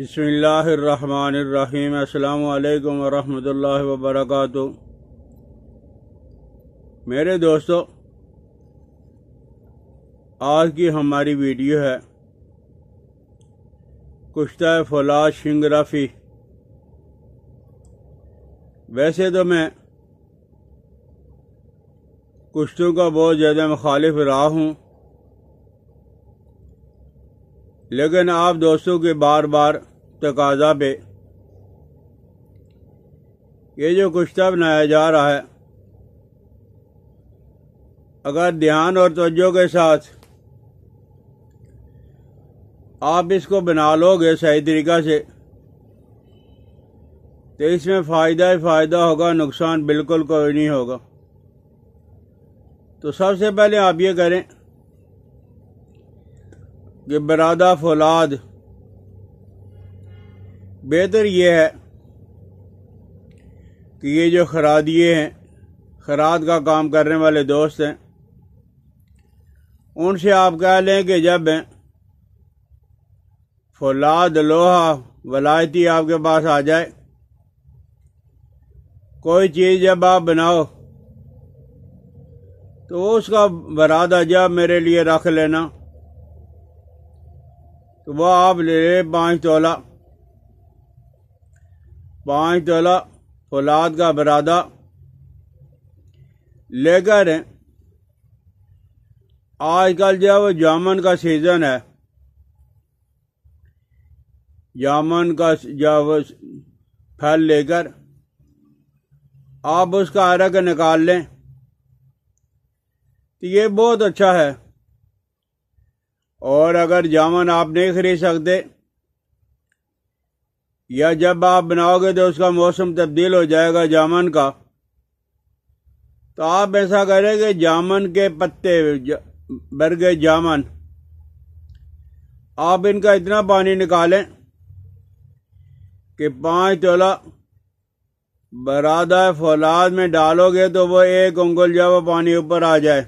बिसमीम अल्लाम वरहमल वबरकातु मेरे दोस्तों आज की हमारी वीडियो है कुश्ता फला शिंगराफी वैसे तो मैं कुश्तों का बहुत ज़्यादा मुखालिफ रहा हूँ लेकिन आप दोस्तों के बार बार तकाजा पे ये जो कुश्ता बनाया जा रहा है अगर ध्यान और तवज्जो के साथ आप इसको बना लोगे सही तरीक़ा से तो इसमें फ़ायदा ही फ़ायदा होगा नुकसान बिल्कुल कोई नहीं होगा तो सबसे पहले आप ये करें कि बरादा फौलाद बेहतर ये है कि ये जो खरादिए हैं खराद का काम करने वाले दोस्त हैं उनसे आप कह लें कि जब फौलाद लोहा वलायती आपके पास आ जाए कोई चीज़ जब आप बनाओ तो उसका बरादा जब मेरे लिए रख लेना तो वह आप ले रहे पांच तोला पांच तोला फौलाद का बरादा लेकर आजकल जो है वो जामन का सीज़न है जामन का जो वो फल लेकर आप उसका अरक निकाल लें तो ये बहुत अच्छा है और अगर जामुन आप नहीं खरीद सकते या जब आप बनाओगे तो उसका मौसम तब्दील हो जाएगा जामुन का तो आप ऐसा करें कि जामुन के पत्ते बरगे जामुन आप इनका इतना पानी निकालें कि पाँच तोला बरादा फौलाद में डालोगे तो वो एक उंगल जब पानी ऊपर आ जाए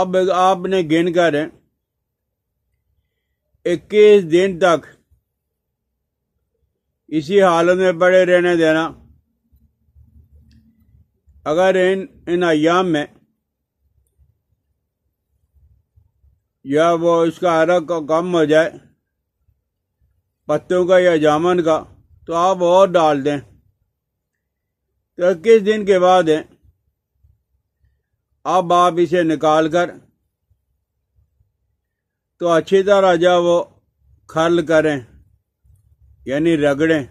अब आपने कर इक्कीस दिन तक इसी हालत में पड़े रहने देना अगर इन इन अयाम में या वो इसका अरग कम हो जाए पत्तों का या जामन का तो आप और डाल दें तो इक्कीस दिन के बाद है अब आप इसे निकाल कर तो अच्छी तरह जब वो खल करें यानी रगड़ें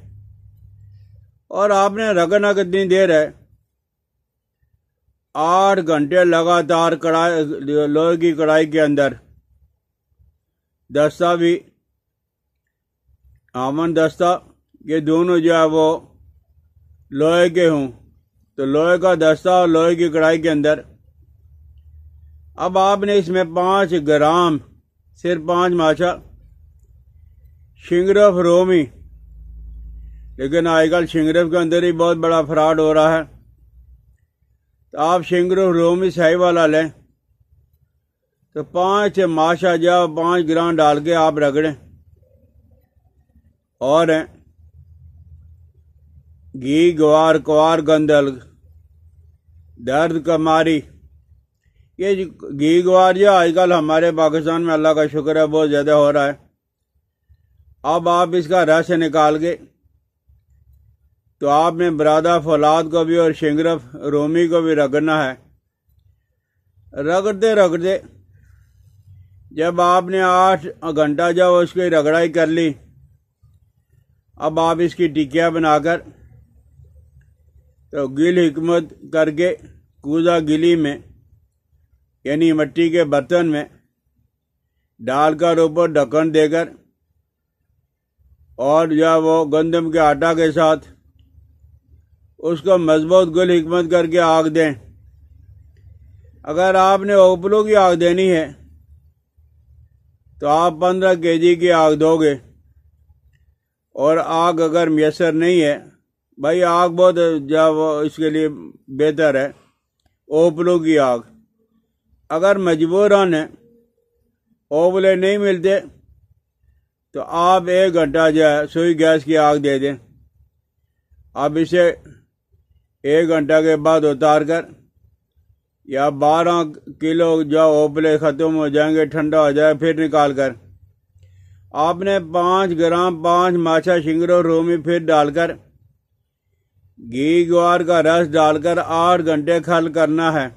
और आपने रगड़ना कितनी देर है आठ घंटे लगातार कढ़ाई लोहे की कढ़ाई के अंदर दस्ता भी आमन दस्ता ये दोनों जो है वो लोहे के हों तो लोहे का दस्ता और लोहे की कढ़ाई के अंदर अब आपने इसमें पाँच ग्राम सिर्फ पाँच माचा शिंगरफ रोमी लेकिन आजकल शिंगरफ के अंदर ही बहुत बड़ा फ्रॉड हो रहा है तो आप शिंगरफ रोमी सही वाला लें तो पाँच माशा जाओ पाँच ग्राम डाल के आप रगड़ें और घी ग्वार कुआर गंदल दर्द कमारी ये गीगवार जो आजकल हमारे पाकिस्तान में अल्लाह का शुक्र है बहुत ज़्यादा हो रहा है अब आप इसका रस निकाल के तो आपने बरादा फौलाद को भी और शिंगरफ रोमी को भी रगड़ना है रगड़ते रगड़ते जब आपने आठ घंटा जब उसकी रगड़ाई कर ली अब आप इसकी टिकिया बनाकर तो गिल हिकमत करके कूदा गिली में यानी मिट्टी के बर्तन में डालकर ऊपर ढक्कन देकर और या वो गंदम के आटा के साथ उसको मजबूत गुल हमत करके आग दें अगर आपने ओपलों की आग देनी है तो आप पंद्रह के जी की आग दोगे और आग अगर मैसर नहीं है भाई आग बहुत जब इसके लिए बेहतर है ओपलों की आग अगर मजबूरन ओबले नहीं मिलते तो आप एक घंटा जो है सुई गैस की आग दे दें आप इसे एक घंटा के बाद उतार कर या बारह किलो जो ओबले ख़त्म हो जाएंगे ठंडा हो जाए फिर निकाल कर आपने पाँच ग्राम पाँच माछा शिंगरो रोमी फिर डालकर घी ग्वार का रस डालकर आठ घंटे खल करना है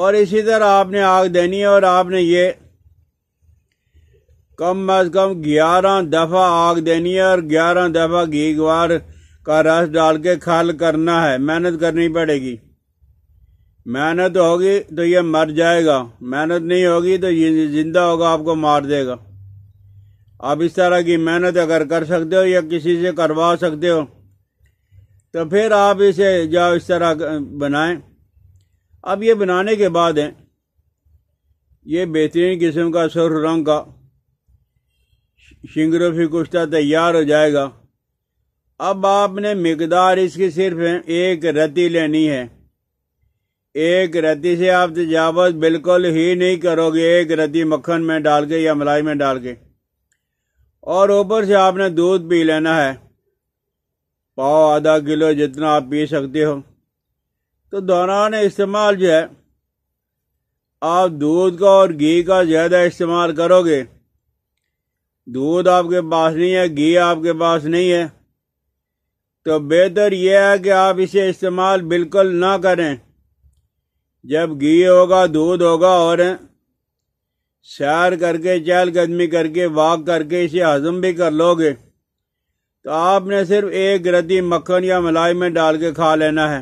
और इसी तरह आपने आग देनी है और आपने ये कम अज कम ग्यारह दफ़ा आग देनी है और ग्यारह दफ़ा घी ग्वार का रस डाल के खाल करना है मेहनत करनी पड़ेगी मेहनत होगी तो ये मर जाएगा मेहनत नहीं होगी तो ये जिंदा होगा आपको मार देगा आप इस तरह की मेहनत अगर कर सकते हो या किसी से करवा सकते हो तो फिर आप इसे जाओ इस तरह बनाएं अब ये बनाने के बाद है ये बेहतरीन किस्म का सुरख रंग का शिंगरफी कुश्ता तैयार हो जाएगा अब आपने मकदार इसकी सिर्फ एक रत्ती लेनी है एक रत्ती से आप तजावज बिल्कुल ही नहीं करोगे एक रत्ती मक्खन में डाल के या मलाई में डाल के और ऊपर से आपने दूध पी लेना है पाओ आधा किलो जितना आप पी सकते हो तो दौरान इस्तेमाल जो है आप दूध का और घी का ज़्यादा इस्तेमाल करोगे दूध आपके पास नहीं है घी आपके पास नहीं है तो बेहतर यह है कि आप इसे इस्तेमाल बिल्कुल ना करें जब घी होगा दूध होगा और सैर करके चहल कदमी करके वाक करके इसे हजम भी कर लोगे तो आपने सिर्फ एक रती मक्खन या मलाई में डाल के खा लेना है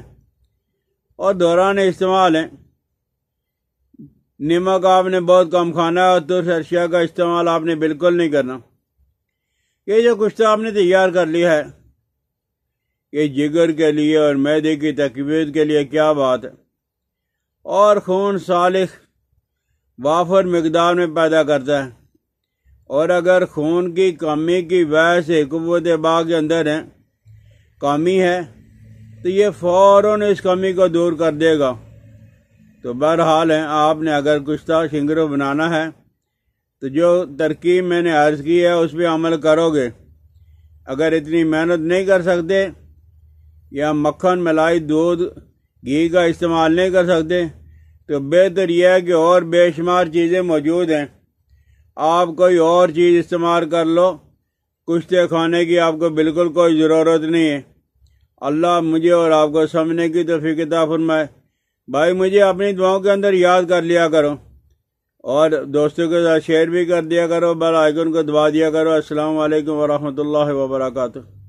और दौरान इस्तेमाल है नमक आपने बहुत कम खाना है और तुर्स तो अशिया का इस्तेमाल आपने बिल्कुल नहीं करना ये जो कुश्ता तो आपने तैयार कर लिया है ये जिगर के लिए और मैदे की तकबीत के लिए क्या बात है और खून सालिख वाफर मकदार में पैदा करता है और अगर खून की कमी की वजह से कुत बाग के अंदर है कमी है तो ये फ़ौर इस कमी को दूर कर देगा तो बहरहाल है आपने अगर कुश्ता शिंगरो बनाना है तो जो तरकीब मैंने अर्ज़ की है उस पर अमल करोगे अगर इतनी मेहनत नहीं कर सकते या मक्खन मलाई दूध घी का इस्तेमाल नहीं कर सकते तो बेहतर यह है कि और बेशुमार चीज़ें मौजूद हैं आप कोई और चीज़ इस्तेमाल कर लो कुश्ते खाने की आपको बिल्कुल कोई ज़रूरत नहीं है अल्लाह मुझे और आपको समझने की तो किताब फरमाए भाई मुझे अपनी दुआओं के अंदर याद कर लिया करो और दोस्तों के साथ शेयर भी कर दिया करो बल आइकन को दबा दिया करो अस्सलाम वालेकुम वरहमतुल्लाहि वबरकatuh